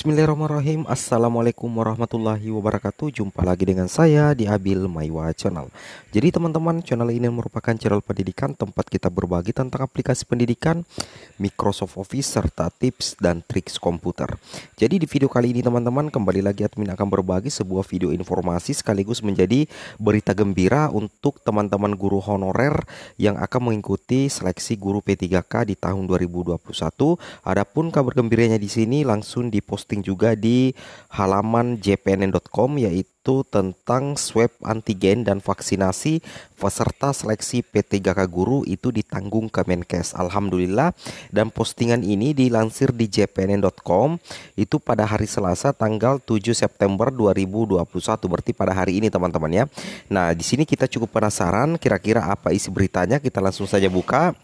Bismillahirrahmanirrahim Assalamualaikum warahmatullahi wabarakatuh Jumpa lagi dengan saya di Abil Maiwa Channel Jadi teman-teman channel ini merupakan channel pendidikan Tempat kita berbagi tentang aplikasi pendidikan Microsoft Office serta tips dan triks komputer Jadi di video kali ini teman-teman Kembali lagi admin akan berbagi sebuah video informasi Sekaligus menjadi berita gembira Untuk teman-teman guru honorer Yang akan mengikuti seleksi guru P3K di tahun 2021 Adapun kabar gembiranya di sini langsung post posting juga di halaman jpnn.com yaitu tentang swab antigen dan vaksinasi peserta seleksi p 3 guru itu ditanggung Kemenkes. Alhamdulillah dan postingan ini dilansir di jpnn.com itu pada hari Selasa tanggal 7 September 2021 berarti pada hari ini teman-teman ya. Nah, di sini kita cukup penasaran kira-kira apa isi beritanya kita langsung saja buka.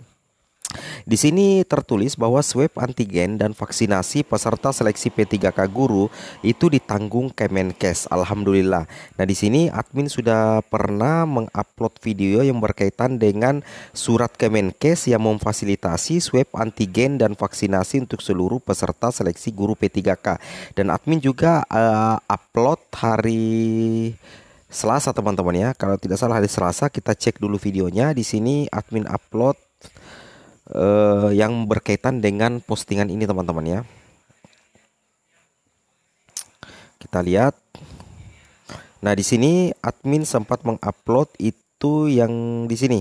Di sini tertulis bahwa swab antigen dan vaksinasi peserta seleksi P3K guru itu ditanggung Kemenkes. Alhamdulillah. Nah, di sini admin sudah pernah mengupload video yang berkaitan dengan surat Kemenkes yang memfasilitasi swab antigen dan vaksinasi untuk seluruh peserta seleksi guru P3K. Dan admin juga uh, upload hari Selasa teman-teman ya. Kalau tidak salah hari Selasa kita cek dulu videonya. Di sini admin upload uh, yang berkaitan dengan postingan ini teman-teman ya. Kita lihat. Nah, di sini admin sempat mengupload itu yang di sini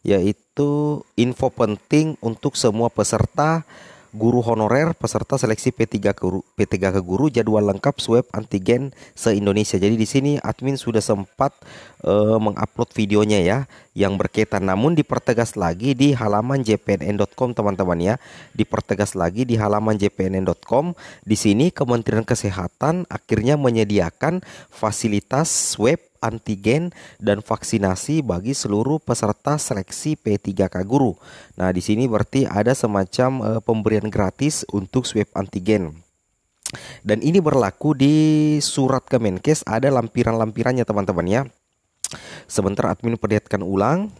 yaitu info penting untuk semua peserta guru honorer peserta seleksi P3 ke guru, P3 ke guru jadwal lengkap swab antigen se-Indonesia. Jadi di sini admin sudah sempat uh, mengupload videonya ya yang berkaitan namun dipertegas lagi di halaman jpnn.com teman-teman ya. Dipertegas lagi di halaman jpnn.com. Di sini Kementerian Kesehatan akhirnya menyediakan fasilitas swab antigen dan vaksinasi bagi seluruh peserta seleksi P3K guru. Nah, di sini berarti ada semacam e, pemberian gratis untuk swab antigen. Dan ini berlaku di surat Kemenkes ada lampiran-lampirannya teman-teman ya. Sebentar admin perlihatkan ulang.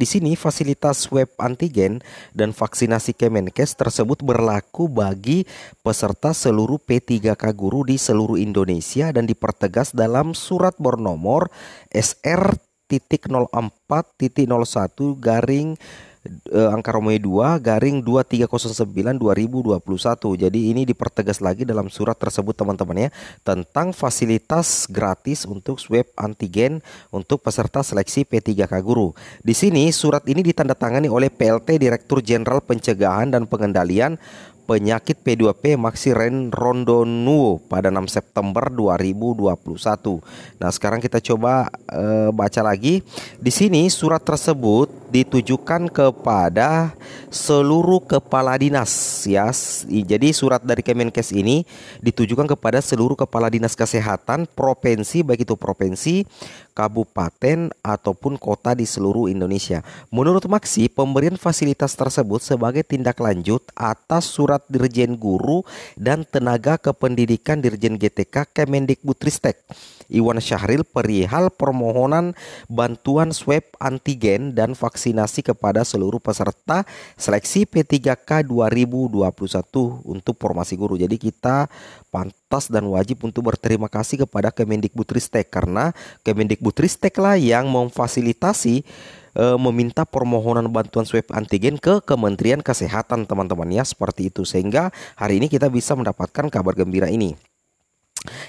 Di sini fasilitas web antigen dan vaksinasi Kemenkes tersebut berlaku bagi peserta seluruh P3K guru di seluruh Indonesia dan dipertegas dalam surat bernomor SR.04.01 garing eh, angka Romawi 2 garing 2309 2021. Jadi ini dipertegas lagi dalam surat tersebut teman-teman ya tentang fasilitas gratis untuk swab antigen untuk peserta seleksi P3K guru. Di sini surat ini ditandatangani oleh PLT Direktur Jenderal Pencegahan dan Pengendalian penyakit P2P Maxiren Rondonuo pada 6 September 2021. Nah, sekarang kita coba e, baca lagi. Di sini surat tersebut ditujukan kepada seluruh kepala dinas ya. Jadi surat dari Kemenkes ini ditujukan kepada seluruh kepala dinas kesehatan provinsi baik itu provinsi, kabupaten ataupun kota di seluruh Indonesia. Menurut Maksi, pemberian fasilitas tersebut sebagai tindak lanjut atas surat Dirjen Guru dan Tenaga Kependidikan Dirjen GTK Kemendikbudristek Iwan Syahril perihal permohonan bantuan swab antigen dan vaksinasi kepada seluruh peserta seleksi P3K 2021 untuk formasi guru. Jadi kita pantas dan wajib untuk berterima kasih kepada Kemendikbudristek karena Kemendikbud Butristek lah yang memfasilitasi e, meminta permohonan bantuan swab antigen ke Kementerian Kesehatan teman teman ya seperti itu sehingga hari ini kita bisa mendapatkan kabar gembira ini.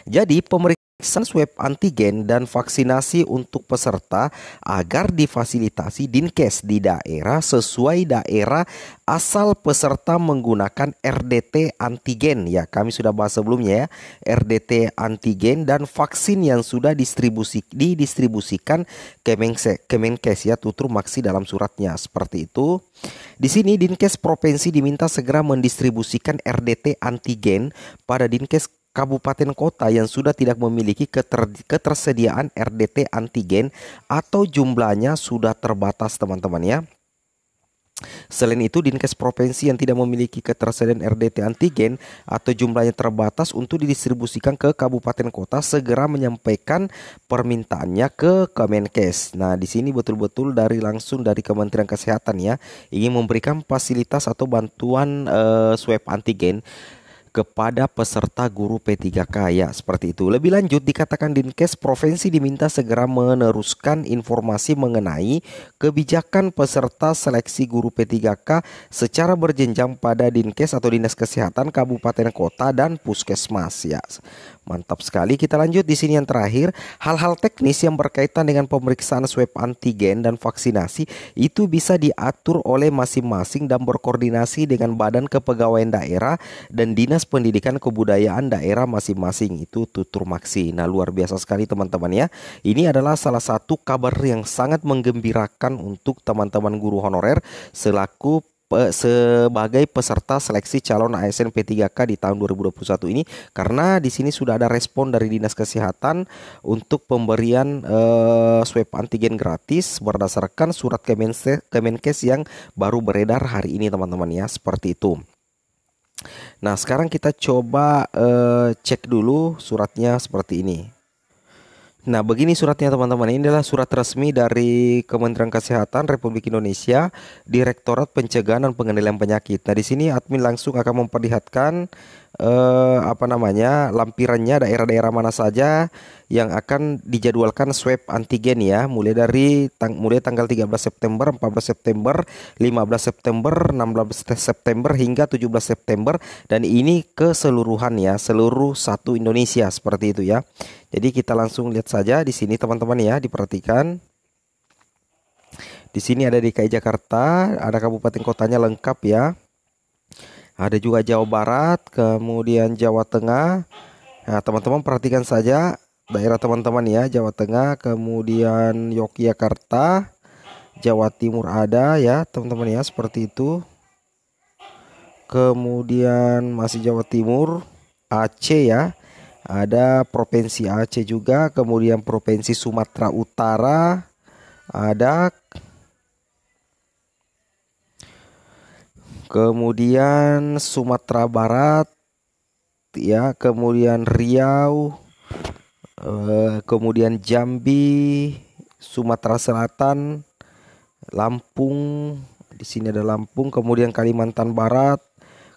Jadi pemerintah pemeriksaan swab antigen dan vaksinasi untuk peserta agar difasilitasi dinkes di daerah sesuai daerah asal peserta menggunakan RDT antigen ya kami sudah bahas sebelumnya ya RDT antigen dan vaksin yang sudah distribusi didistribusikan Kemenkes Kemenkes ya tutur maksi dalam suratnya seperti itu di sini Dinkes provinsi diminta segera mendistribusikan RDT antigen pada Dinkes kabupaten kota yang sudah tidak memiliki keter, ketersediaan RDT antigen atau jumlahnya sudah terbatas teman-teman ya. Selain itu, dinkes provinsi yang tidak memiliki ketersediaan RDT antigen atau jumlahnya terbatas untuk didistribusikan ke kabupaten kota segera menyampaikan permintaannya ke Kemenkes. Nah, di sini betul-betul dari langsung dari Kementerian Kesehatan ya ingin memberikan fasilitas atau bantuan e, swab antigen kepada peserta guru P3K ya seperti itu. Lebih lanjut dikatakan Dinkes provinsi diminta segera meneruskan informasi mengenai kebijakan peserta seleksi guru P3K secara berjenjang pada Dinkes atau Dinas Kesehatan Kabupaten Kota dan Puskesmas ya. Mantap sekali. Kita lanjut di sini yang terakhir, hal-hal teknis yang berkaitan dengan pemeriksaan swab antigen dan vaksinasi itu bisa diatur oleh masing-masing dan berkoordinasi dengan Badan Kepegawaian Daerah dan Dinas Pendidikan Kebudayaan Daerah masing-masing itu tutur maksi. Nah, luar biasa sekali teman-teman ya. Ini adalah salah satu kabar yang sangat menggembirakan untuk teman-teman guru honorer selaku sebagai peserta seleksi calon ASN P3K di tahun 2021 ini karena di sini sudah ada respon dari Dinas Kesehatan untuk pemberian eh, swab antigen gratis berdasarkan surat Kemenkes, yang baru beredar hari ini teman-teman ya seperti itu. Nah, sekarang kita coba eh, cek dulu suratnya seperti ini. Nah, begini suratnya teman-teman. Ini adalah surat resmi dari Kementerian Kesehatan Republik Indonesia, Direktorat Pencegahan dan Pengendalian Penyakit. Nah, di sini admin langsung akan memperlihatkan eh, apa namanya lampirannya daerah-daerah mana saja yang akan dijadwalkan swab antigen ya mulai dari tang mulai tanggal 13 September, 14 September, 15 September, 16 September hingga 17 September dan ini keseluruhan ya seluruh satu Indonesia seperti itu ya. Jadi kita langsung lihat saja di sini teman-teman ya diperhatikan. Di sini ada DKI Jakarta, ada kabupaten kotanya lengkap ya ada juga Jawa Barat, kemudian Jawa Tengah. Nah, teman-teman perhatikan saja daerah teman-teman ya, Jawa Tengah, kemudian Yogyakarta, Jawa Timur ada ya, teman-teman ya, seperti itu. Kemudian masih Jawa Timur, Aceh ya. Ada provinsi Aceh juga, kemudian provinsi Sumatera Utara ada kemudian Sumatera Barat ya kemudian Riau eh, kemudian Jambi Sumatera Selatan Lampung di sini ada Lampung kemudian Kalimantan Barat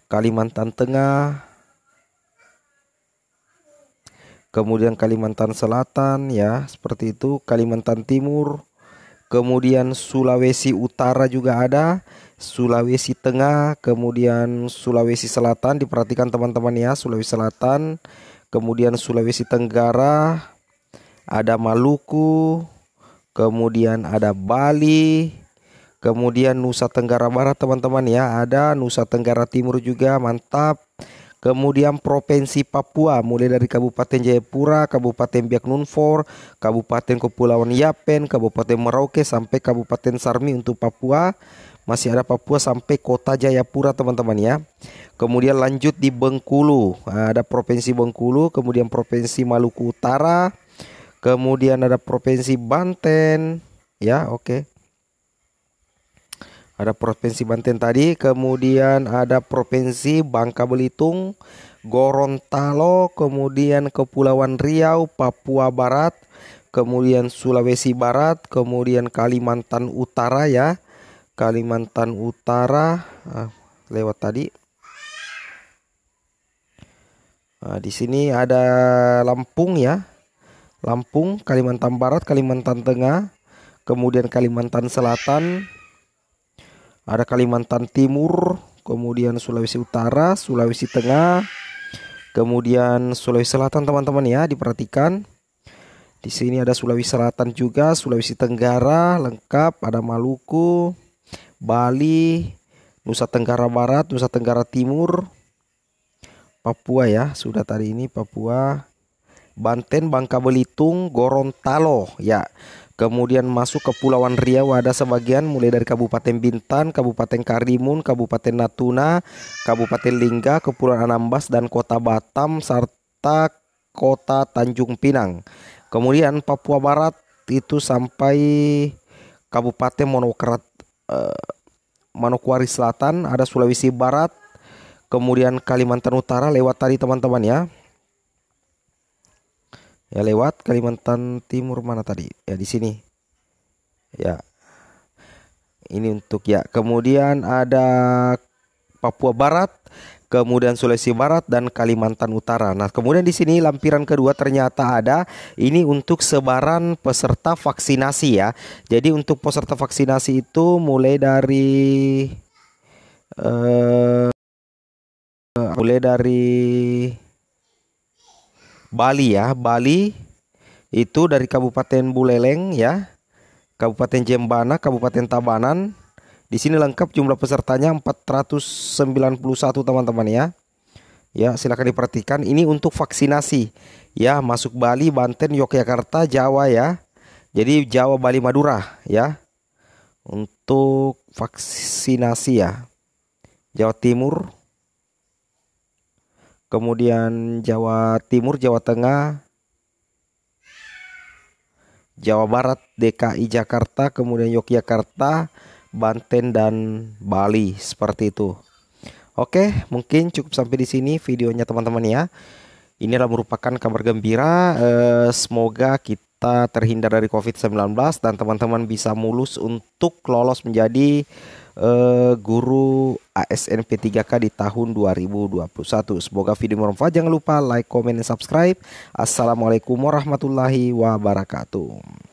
Kalimantan Tengah kemudian Kalimantan Selatan ya seperti itu Kalimantan Timur kemudian Sulawesi Utara juga ada, Sulawesi Tengah, kemudian Sulawesi Selatan diperhatikan teman-teman ya, Sulawesi Selatan, kemudian Sulawesi Tenggara, ada Maluku, kemudian ada Bali, kemudian Nusa Tenggara Barat teman-teman ya, ada Nusa Tenggara Timur juga mantap kemudian Provinsi Papua mulai dari Kabupaten Jayapura, Kabupaten Biak Numfor, Kabupaten Kepulauan Yapen, Kabupaten Merauke sampai Kabupaten Sarmi untuk Papua. Masih ada Papua sampai Kota Jayapura teman-teman ya. Kemudian lanjut di Bengkulu, ada Provinsi Bengkulu, kemudian Provinsi Maluku Utara, kemudian ada Provinsi Banten, ya oke. Okay. Ada Provinsi Banten tadi, kemudian ada Provinsi Bangka Belitung, Gorontalo, kemudian Kepulauan Riau, Papua Barat, kemudian Sulawesi Barat, kemudian Kalimantan Utara ya. Kalimantan Utara ah, lewat tadi. Nah, di sini ada Lampung ya. Lampung, Kalimantan Barat, Kalimantan Tengah, kemudian Kalimantan Selatan, ada Kalimantan Timur, kemudian Sulawesi Utara, Sulawesi Tengah, kemudian Sulawesi Selatan teman-teman ya diperhatikan. Di sini ada Sulawesi Selatan juga, Sulawesi Tenggara lengkap, ada Maluku, Bali, Nusa Tenggara Barat, Nusa Tenggara Timur, Papua ya, sudah tadi ini Papua, Banten, Bangka Belitung, Gorontalo ya kemudian masuk ke Pulauan Riau ada sebagian mulai dari Kabupaten Bintan, Kabupaten Karimun, Kabupaten Natuna, Kabupaten Lingga, Kepulauan Anambas dan Kota Batam serta Kota Tanjung Pinang. Kemudian Papua Barat itu sampai Kabupaten Monokrat eh, Manokwari Selatan, ada Sulawesi Barat, kemudian Kalimantan Utara lewat tadi teman-teman ya ya lewat Kalimantan Timur mana tadi ya di sini ya ini untuk ya kemudian ada Papua Barat kemudian Sulawesi Barat dan Kalimantan Utara. Nah, kemudian di sini lampiran kedua ternyata ada ini untuk sebaran peserta vaksinasi ya. Jadi untuk peserta vaksinasi itu mulai dari uh, mulai dari Bali ya. Bali itu dari Kabupaten Buleleng ya. Kabupaten Jembana, Kabupaten Tabanan. Di sini lengkap jumlah pesertanya 491 teman-teman ya. Ya, silakan diperhatikan ini untuk vaksinasi. Ya, masuk Bali, Banten, Yogyakarta, Jawa ya. Jadi Jawa, Bali, Madura ya. Untuk vaksinasi ya. Jawa Timur, kemudian Jawa Timur, Jawa Tengah, Jawa Barat, DKI Jakarta, kemudian Yogyakarta, Banten dan Bali seperti itu. Oke, mungkin cukup sampai di sini videonya teman-teman ya. Ini adalah merupakan kabar gembira. Eh, semoga kita terhindar dari COVID-19 dan teman-teman bisa mulus untuk lolos menjadi uh, guru ASN P3K di tahun 2021. Semoga video bermanfaat. Jangan lupa like, comment, dan subscribe. Assalamualaikum warahmatullahi wabarakatuh.